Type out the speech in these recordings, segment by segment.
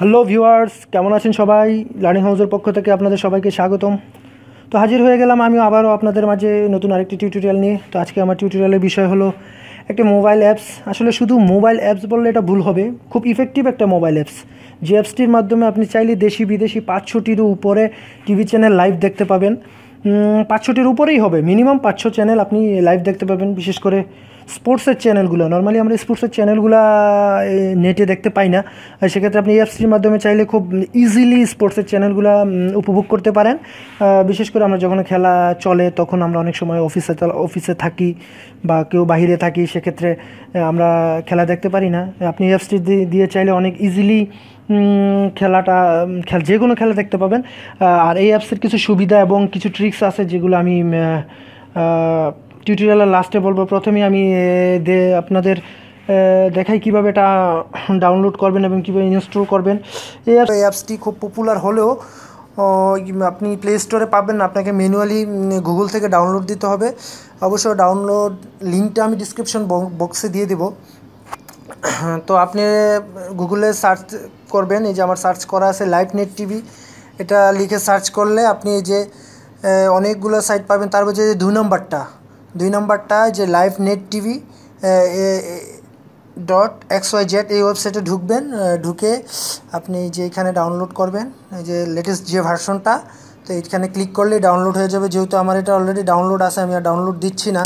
hello viewers কেমন আছেন সবাই লার্নিং হাউসের পক্ষ থেকে আপনাদের সবাইকে স্বাগতম তো হাজির হয়ে গেলাম আমিও আবারও আপনাদের মাঝে নতুন আরেকটি টিউটোরিয়াল নিয়ে তো আজকে আমার টিউটোরিয়ালের বিষয় হলো একটি মোবাইল অ্যাপস আসলে শুধু মোবাইল অ্যাপস বললে এটা ভুল হবে খুব ইফেক্টিভ একটা মোবাইল অ্যাপস যে অ্যাপসটির মাধ্যমে আপনি চাইলে দেশি বিদেশি পাঁচশোটিরও উপরে টিভি চ্যানেল লাইভ দেখতে পাবেন পাঁচশোটির উপরেই হবে মিনিমাম পাঁচশো চ্যানেল আপনি লাইভ দেখতে পাবেন বিশেষ করে স্পোর্টসের চ্যানেলগুলো নর্মালি আমরা স্পোর্টসের চ্যানেলগুলো নেটে দেখতে পাই না সেক্ষেত্রে আপনি এফসির মাধ্যমে চাইলে খুব ইজিলি স্পোর্টসের চ্যানেলগুলো উপভোগ করতে পারেন বিশেষ করে আমরা যখন খেলা চলে তখন আমরা অনেক সময় অফিসে অফিসে থাকি বা কেউ বাহিরে থাকি সেক্ষেত্রে আমরা খেলা দেখতে পারি না আপনি এফসি দিয়ে চাইলে অনেক ইজিলি খেলাটা খেল যে কোনো খেলা দেখতে পাবেন আর এই অ্যাপসের কিছু সুবিধা এবং কিছু ট্রিক্স আছে যেগুলো আমি টিউটোরিয়ালের লাস্টে বলবো প্রথমে আমি দে আপনাদের দেখাই কিভাবে এটা ডাউনলোড করবেন এবং কীভাবে ইনস্টল করবেন এই অ্যাপস এই অ্যাপসটি খুব পপুলার হলেও আপনি প্লে স্টোরে পাবেন আপনাকে ম্যানুয়ালি গুগল থেকে ডাউনলোড দিতে হবে অবশ্য ডাউনলোড লিঙ্কটা আমি ডিসক্রিপশন বক্সে দিয়ে দেবো হ্যাঁ, তো আপনি গুগলে সার্চ করবেন এই যে আমার সার্চ করা আছে লাইভ নেট টিভি এটা লিখে সার্চ করলে আপনি এই যে অনেকগুলো সাইট পাবেন তারপর যে দুই নম্বরটা দুই নম্বরটা যে live net TV dot X Y Z এই ওয়েবসাইটে ঢুকবেন ঢুকে আপনি যে এখানে ডাউনলোড করবেন যে লেটেস্ট যে ভার্সনটা তো এইখানে ক্লিক করলে ডাউনলোড হয়ে যাবে যেহেতু আমার এটা অলরেডি ডাউনলোড আছে আমি আর ডাউনলোড দিচ্ছি না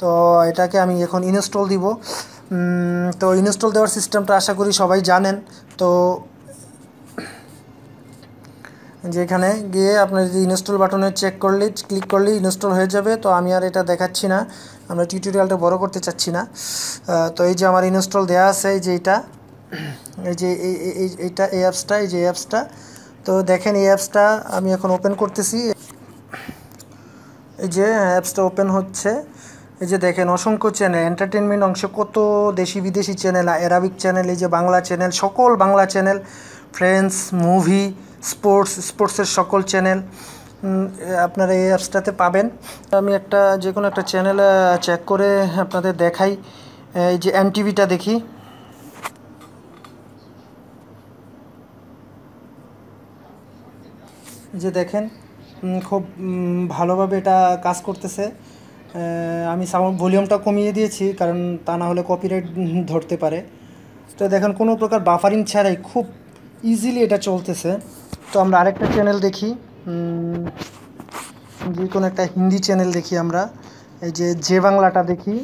তো এটাকে আমি এখন ইনস্টল দিব তো ইনস্টল দেওয়ার সিস্টেমটা আশা করি সবাই জানেন তো যেখানে গিয়ে আপনার যদি ইনস্টল বাটনে চেক করলে ক্লিক করলে ইনস্টল হয়ে যাবে তো আমি আর এটা দেখাচ্ছি না আমরা টিউটোরিয়ালটা বড় করতে চাচ্ছি না তো এই যে আমার ইনস্টল দেওয়া আছে এই যে এটা এই যে এইটা এই অ্যাপসটা এই যে অ্যাপসটা তো দেখেন এই অ্যাপসটা আমি এখন ওপেন করতেছি এই যে অ্যাপসটা ওপেন হচ্ছে এই যে দেখেন অসংখ্য চ্যানেল এন্টারটেনমেন্ট অংশে কত দেশি বিদেশি চ্যানেল অ্যারাবিক চ্যানেল এই যে বাংলা চ্যানেল সকল Bangla channel friends movie sports স্পোর্টসের সকল চ্যানেল আপনারা এই অ্যাপসটাতে পাবেন আমি একটা যে কোনো একটা চ্যানেল চেক করে আপনাদের দেখাই এই যে এম টিভিটা দেখি যে দেখেন খুব ভালোভাবে এটা কাজ করতেছে আমি সাউন্ড ভলিউমটা কমিয়ে দিয়েছি কারণ তা না হলে কপিরাইট ধরতে পারে তো দেখেন কোনো প্রকার বাফারিং ছাড়াই খুব ইজিলি এটা চলতেছে তো আমরা আরেকটা চ্যানেল দেখি যে কোনো একটা হিন্দি চ্যানেল দেখি আমরা এই যে যে বাংলাটা দেখি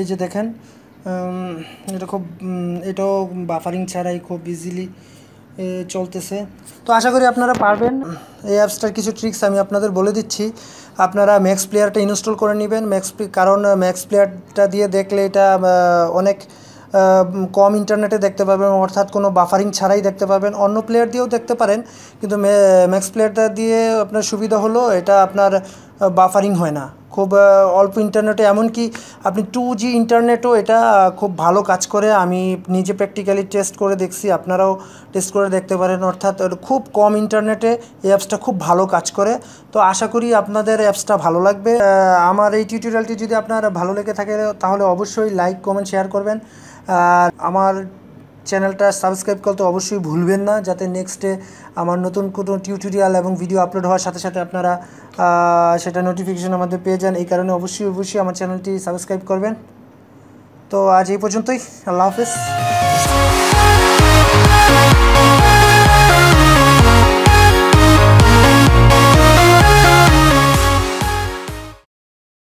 এই যে দেখেন এটা খুব এটাও বাফারিং ছাড়াই খুব ইজিলি চলতেছে তো আশা করি আপনারা পারবেন এই অ্যাপসটার কিছু ট্রিক্স আমি আপনাদের বলে দিচ্ছি আপনারা ম্যাক্স প্লেয়ারটা ইনস্টল করে নেবেন ম্যাক্স কারণ ম্যাক্স প্লেয়ারটা দিয়ে দেখলে এটা অনেক কম ইন্টারনেটে দেখতে পাবেন অর্থাৎ কোনো বাফারিং ছাড়াই দেখতে পাবেন অন্য প্লেয়ার দিয়েও দেখতে পারেন কিন্তু ম্যাক্স প্লেয়ারটা দিয়ে আপনার সুবিধা হলো এটা আপনার বাফারিং হয় না খুব অল্প ইন্টারনেটে এমনকি আপনি টু জি ইন্টারনেটও এটা খুব ভালো কাজ করে আমি নিজে প্র্যাকটিক্যালি টেস্ট করে দেখছি আপনারাও টেস্ট করে দেখতে পারেন অর্থাৎ খুব কম ইন্টারনেটে এই অ্যাপসটা খুব ভালো কাজ করে তো আশা করি আপনাদের অ্যাপসটা ভালো লাগবে আমার এই টিউটোরিয়ালটি যদি আপনার ভালো লেগে থাকে তাহলে অবশ্যই লাইক কমেন্ট শেয়ার করবেন আর আমার চ্যানেলটা সাবস্ক্রাইব করতে অবশ্যই ভুলবেন না যাতে নেক্সটে আমার নতুন কোনো টিউটোরিয়াল এবং ভিডিও আপলোড হওয়ার সাথে সাথে আপনারা সেটা নোটিফিকেশন আমাদের পেয়ে যান এই কারণে অবশ্যই অবশ্যই আমার চ্যানেলটি সাবস্ক্রাইব করবেন তো আজ এই পর্যন্তই আল্লাহ হাফেজ